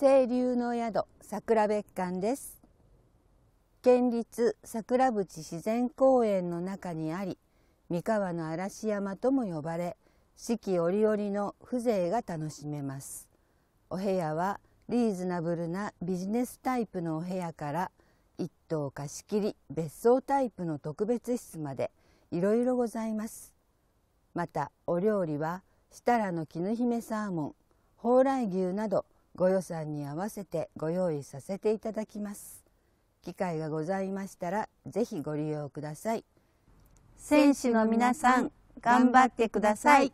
清流の宿桜別館です県立桜淵自然公園の中にあり三河の嵐山とも呼ばれ四季折々の風情が楽しめますお部屋はリーズナブルなビジネスタイプのお部屋から一棟貸し切り別荘タイプの特別室までいろいろございますまたお料理は設楽の絹姫サーモン蓬莱牛などご予算に合わせてご用意させていただきます機会がございましたらぜひご利用ください選手の皆さん頑張ってください